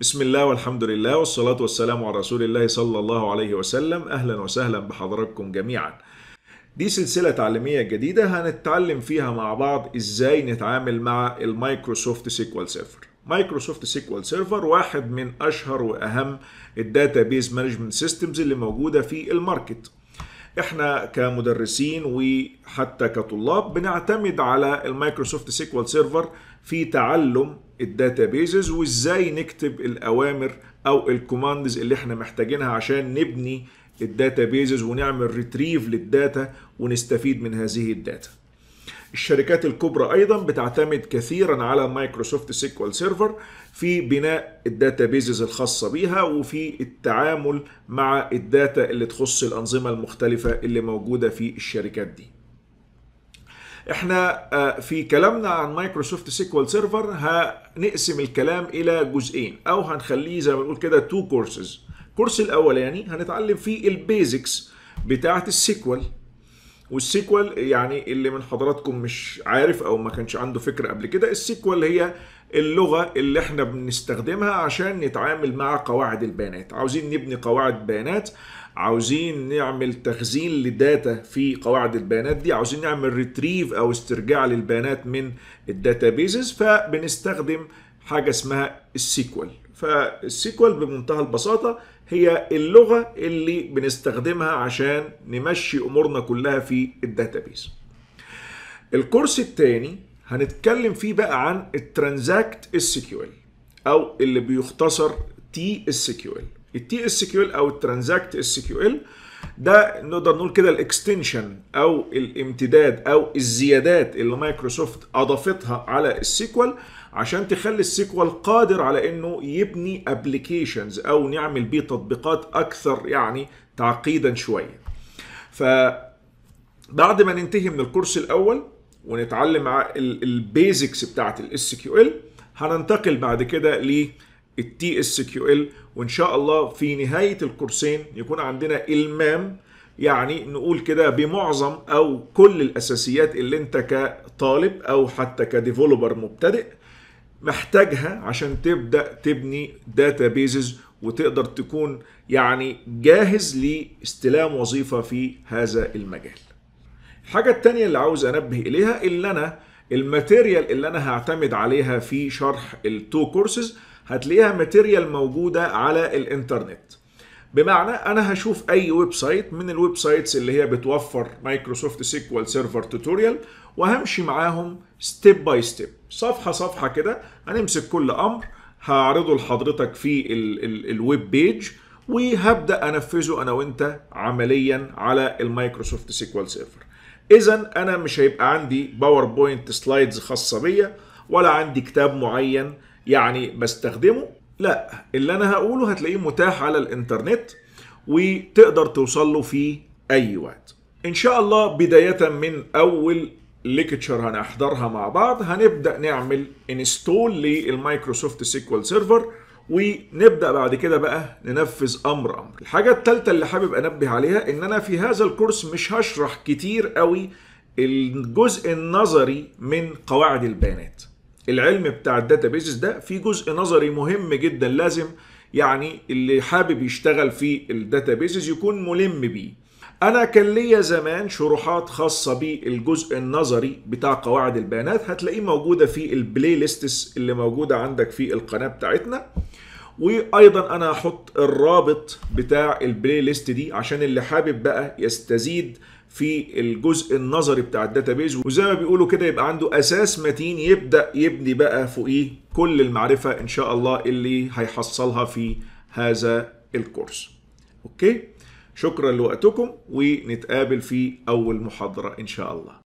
بسم الله والحمد لله والصلاة والسلام على رسول الله صلى الله عليه وسلم أهلا وسهلا بحضراتكم جميعا دي سلسلة تعليمية جديدة هنتعلم فيها مع بعض إزاي نتعامل مع المايكروسوفت سيكوال سيرفر مايكروسوفت سيكوال سيرفر واحد من أشهر وأهم الداتا بيز مانجمنت سيستمز اللي موجودة في الماركت احنا كمدرسين وحتى كطلاب بنعتمد على المايكروسوفت سيكوال سيرفر في تعلم بيزز وازاي نكتب الاوامر او الكوماندز اللي احنا محتاجينها عشان نبني بيزز ونعمل ريتريف للداتا ونستفيد من هذه الداتا الشركات الكبرى أيضا بتعتمد كثيرا على مايكروسوفت سيكوال سيرفر في بناء الداتا بيزز الخاصة بيها وفي التعامل مع الداتا اللي تخص الأنظمة المختلفة اللي موجودة في الشركات دي احنا آه، في كلامنا عن مايكروسوفت سيكوال سيرفر هنقسم الكلام الى جزئين او هنخليه زي ما بنقول كده تو كورسز الكورس الاولاني يعني هنتعلم فيه البيزكس بتاعه السيكوال والسيكوال يعني اللي من حضراتكم مش عارف او ما كانش عنده فكره قبل كده السيكوال هي اللغه اللي احنا بنستخدمها عشان نتعامل مع قواعد البيانات عاوزين نبني قواعد بيانات عاوزين نعمل تخزين لداتا في قواعد البيانات دي عاوزين نعمل ريتريف او استرجاع للبيانات من الداتابيزز فبنستخدم حاجه اسمها السيكوال فالسيكوال بمنتهى البساطه هي اللغة اللي بنستخدمها عشان نمشي أمورنا كلها في الداتابيس الكورس الثاني هنتكلم فيه بقى عن الترانزاكت اس او اللي بيختصر تي اس كيو ال التي اس كيو ال او الترانزاكت اس كيو ال ده نقدر نقول كده الاكستنشن او الامتداد او الزيادات اللي مايكروسوفت اضافتها على السيكوال عشان تخلي السيكوال قادر على انه يبني ابلكيشنز او نعمل بيه تطبيقات اكثر يعني تعقيدا شويه ف بعد ما ننتهي من الكورس الاول ونتعلم البيزكس بتاعه الاس كيو ال هننتقل بعد كده للتي اس كيو ال وإن شاء الله في نهاية الكورسين يكون عندنا إلمام يعني نقول كده بمعظم أو كل الأساسيات اللي أنت كطالب أو حتى كديفلوبر مبتدئ محتاجها عشان تبدأ تبني داتا بيزز وتقدر تكون يعني جاهز لاستلام وظيفة في هذا المجال الحاجة التانية اللي عاوز أنبه إليها اللي أنا الماتيريال اللي أنا هعتمد عليها في شرح التو كورسز هتلاقيها ماتيريال موجوده على الانترنت بمعنى انا هشوف اي ويب سايت من الويب سايتس اللي هي بتوفر مايكروسوفت سيكوال سيرفر توتوريال وهمشي معاهم ستيب باي ستيب صفحه صفحه كده هنمسك كل امر هعرضه لحضرتك في الويب بيج وهبدا انفذه انا وانت عمليا على المايكروسوفت سيكوال سيرفر اذا انا مش هيبقى عندي باوربوينت سلايدز خاصه بيا ولا عندي كتاب معين يعني بستخدمه لا اللي انا هقوله هتلاقيه متاح على الانترنت وتقدر توصل له في اي وقت ان شاء الله بداية من اول ليكتشر هنحضرها مع بعض هنبدأ نعمل انستول للمايكروسوفت سيكوال سيرفر ونبدأ بعد كده بقى ننفذ أمر أمر الحاجة الثالثة اللي حابب أنبه عليها إن أنا في هذا الكورس مش هشرح كتير قوي الجزء النظري من قواعد البيانات العلم بتاع الداتا بيزز ده في جزء نظري مهم جدا لازم يعني اللي حابب يشتغل في الداتا بيزز يكون ملم بيه انا كان ليا زمان شروحات خاصه بالجزء النظري بتاع قواعد البيانات هتلاقيه موجوده في البلاي ليستس اللي موجوده عندك في القناه بتاعتنا وايضا انا هحط الرابط بتاع البلاي ليست دي عشان اللي حابب بقى يستزيد في الجزء النظري بتاع الداتابيز وزي ما بيقولوا كده يبقى عنده اساس متين يبدا يبني بقى فوقيه كل المعرفه ان شاء الله اللي هيحصلها في هذا الكورس اوكي شكرا لوقتكم ونتقابل في اول محاضره ان شاء الله